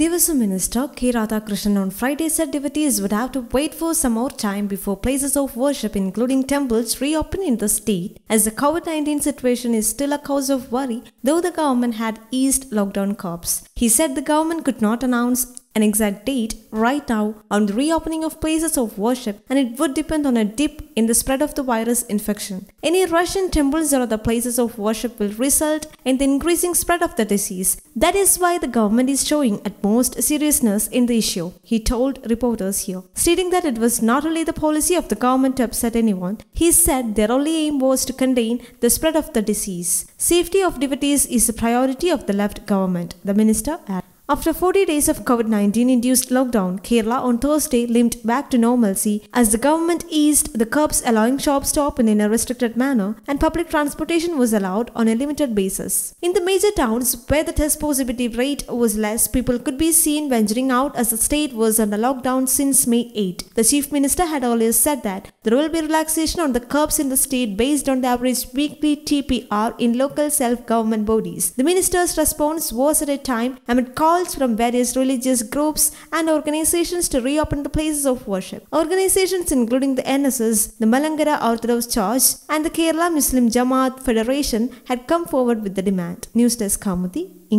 Devasu Minister K. Radhakrishnan on Friday said devotees would have to wait for some more time before places of worship including temples reopen in the state as the COVID-19 situation is still a cause of worry though the government had eased lockdown curbs. He said the government could not announce an exact date right now on the reopening of places of worship and it would depend on a dip in the spread of the virus infection. Any Russian temples or other places of worship will result in the increasing spread of the disease. That is why the government is showing utmost seriousness in the issue, he told reporters here, stating that it was not only the policy of the government to upset anyone. He said their only aim was to contain the spread of the disease. Safety of devotees is the priority of the left government, the minister added. After 40 days of COVID 19 induced lockdown, Kerala on Thursday limped back to normalcy as the government eased the curbs allowing shops to open in a restricted manner and public transportation was allowed on a limited basis. In the major towns where the test positivity rate was less, people could be seen venturing out as the state was under lockdown since May 8. The Chief Minister had earlier said that there will be relaxation on the curbs in the state based on the average weekly TPR in local self government bodies. The Minister's response was at a time amid calls calls from various religious groups and organizations to reopen the places of worship. Organizations including the NSS, the Malangara Orthodox Church, and the Kerala Muslim Jamaat Federation had come forward with the demand. News Desk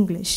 English.